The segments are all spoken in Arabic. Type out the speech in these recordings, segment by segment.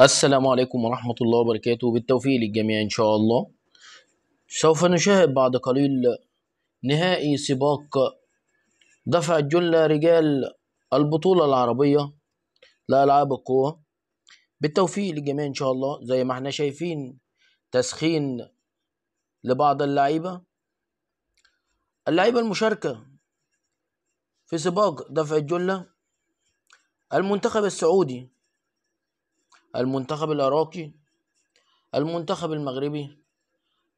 السلام عليكم ورحمة الله وبركاته بالتوفيق للجميع إن شاء الله سوف نشاهد بعد قليل نهائي سباق دفع الجلة رجال البطولة العربية لألعاب القوة بالتوفيق للجميع إن شاء الله زي ما احنا شايفين تسخين لبعض اللعيبة اللعيبة المشاركة في سباق دفع الجلة المنتخب السعودي المنتخب العراقي المنتخب المغربي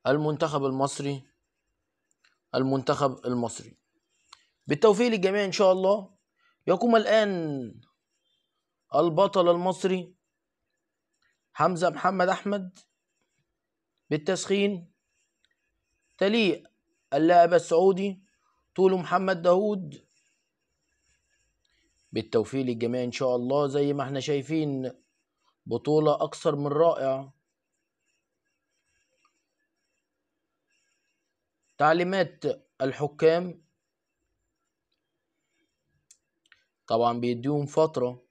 المنتخب المصري المنتخب المصري بالتوفيق للجميع ان شاء الله يقوم الان البطل المصري حمزه محمد احمد بالتسخين تليق اللاعب السعودي طول محمد داوود بالتوفيق للجميع ان شاء الله زي ما احنا شايفين بطولة أكثر من رائع تعليمات الحكام طبعا بيديهم فترة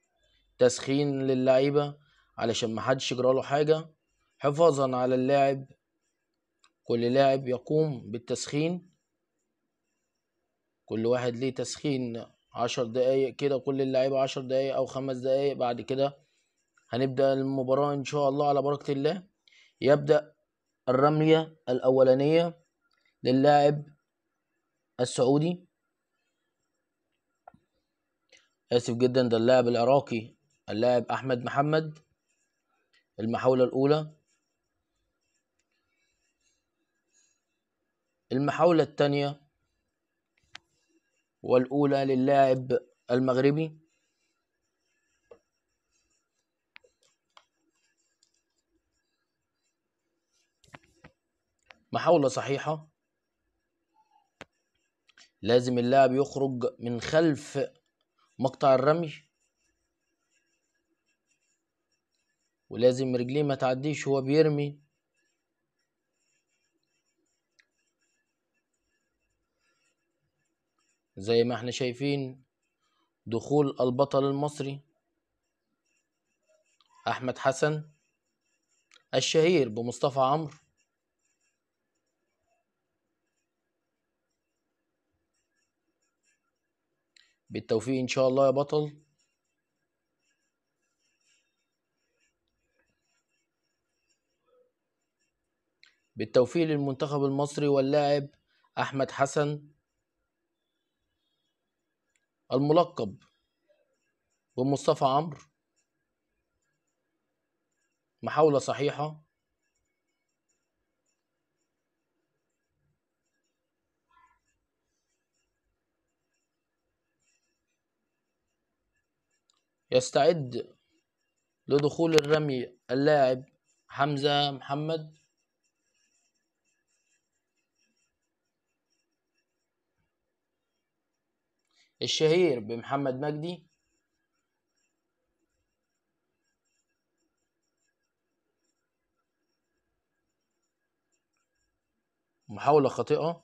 تسخين للعيبة علشان محدش يجراله حاجة حفاظا على اللاعب كل لاعب يقوم بالتسخين كل واحد ليه تسخين عشر دقايق كده كل اللعيبة عشر دقايق أو خمس دقايق بعد كده هنبدأ المباراة إن شاء الله على بركة الله يبدأ الرمية الأولانية للاعب السعودي آسف جدا ده اللاعب العراقي اللاعب أحمد محمد المحاولة الأولى المحاولة الثانية والأولى للاعب المغربي محاولة صحيحة لازم اللاعب يخرج من خلف مقطع الرمي ولازم رجليه ما تعديش وهو بيرمي زي ما احنا شايفين دخول البطل المصري احمد حسن الشهير بمصطفى عمرو بالتوفيق ان شاء الله يا بطل بالتوفيق للمنتخب المصري واللاعب احمد حسن الملقب بمصطفى عمرو محاولة صحيحة يستعد لدخول الرمي اللاعب حمزة محمد الشهير بمحمد مجدي محاولة خاطئة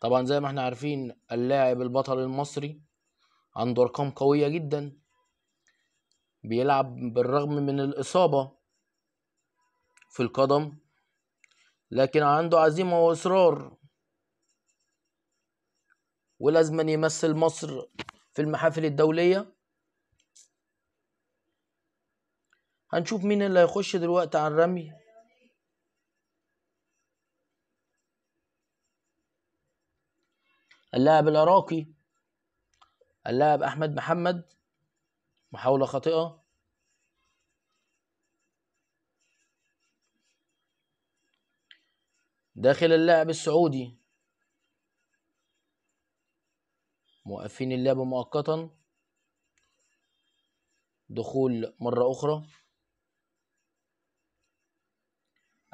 طبعا زي ما احنا عارفين اللاعب البطل المصري عنده ارقام قويه جدا بيلعب بالرغم من الاصابه في القدم لكن عنده عزيمه واصرار ولازم يمثل مصر في المحافل الدوليه هنشوف مين اللي هيخش دلوقتي على الرمي اللاعب العراقي اللاعب احمد محمد محاوله خاطئه داخل اللاعب السعودي موقفين اللعب مؤقتا دخول مرة أخرى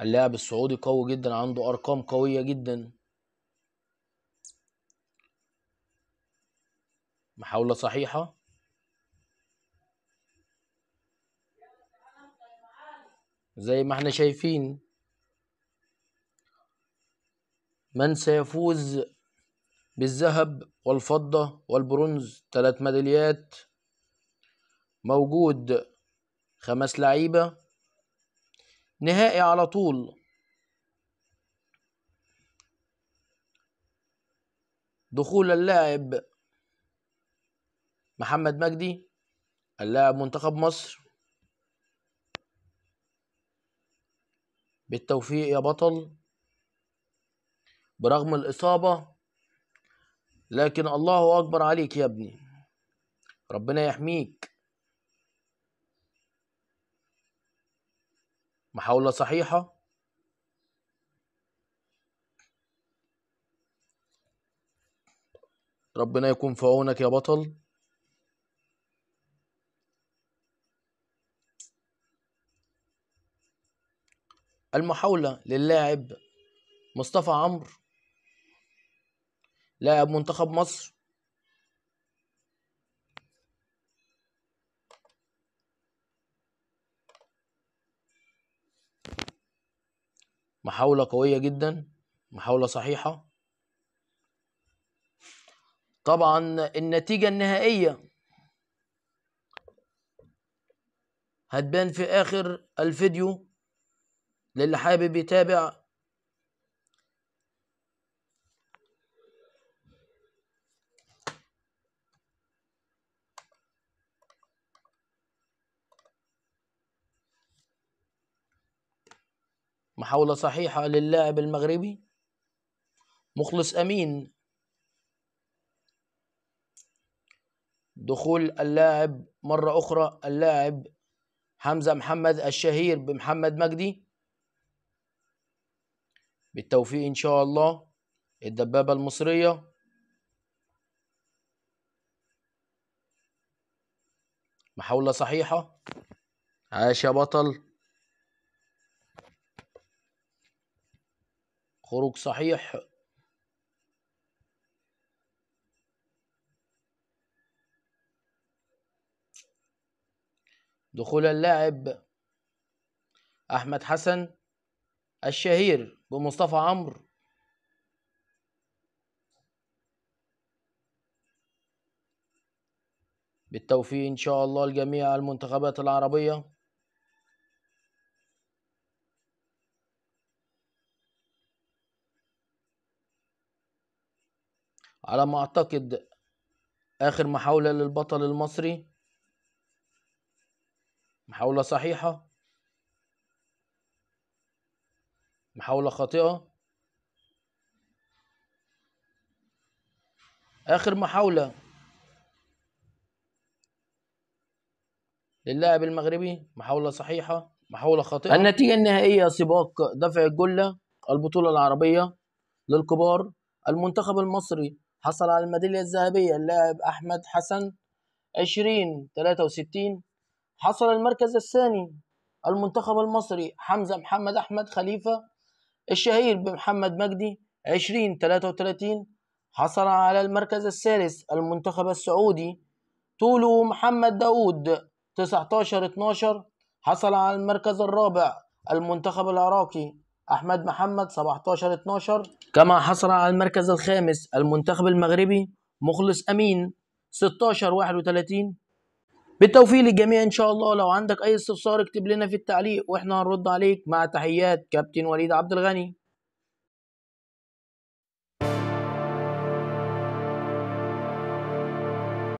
اللاعب السعودي قوي جدا عنده أرقام قوية جدا محاولة صحيحة زي ما احنا شايفين من سيفوز بالذهب والفضة والبرونز تلات ميداليات موجود خمس لعيبة نهائي على طول دخول اللاعب محمد مجدي اللاعب منتخب مصر بالتوفيق يا بطل برغم الإصابة لكن الله أكبر عليك يا ابني ربنا يحميك محاولة صحيحة ربنا يكون في عونك يا بطل المحاولة للاعب مصطفى عمرو لاعب منتخب مصر محاولة قوية جدا محاولة صحيحة طبعا النتيجة النهائية هتبان في آخر الفيديو للي حابب يتابع محاولة صحيحة للاعب المغربي مخلص أمين دخول اللاعب مرة أخرى اللاعب حمزة محمد الشهير بمحمد مجدي بالتوفيق ان شاء الله الدبابة المصرية محاولة صحيحة عاش يا بطل خروج صحيح دخول اللاعب احمد حسن الشهير بمصطفى عمرو بالتوفيق إن شاء الله لجميع المنتخبات العربية على ما أعتقد آخر محاولة للبطل المصري محاولة صحيحة محاولة خاطئة آخر محاولة للاعب المغربي محاولة صحيحة محاولة خاطئة النتيجة النهائية سباق دفع الجلة البطولة العربية للكبار المنتخب المصري حصل على الميدالية الذهبية اللاعب أحمد حسن 63 حصل المركز الثاني المنتخب المصري حمزة محمد أحمد خليفة الشهير بمحمد مجدي 2033 حصل على المركز الثالث المنتخب السعودي طوله محمد داود 19 12 حصل على المركز الرابع المنتخب العراقي أحمد محمد 17 12 كما حصل على المركز الخامس المنتخب المغربي مخلص أمين 16 31 بالتوفيق للجميع ان شاء الله لو عندك اي استفسار اكتب لنا في التعليق واحنا هنرد عليك مع تحيات كابتن وليد عبد الغني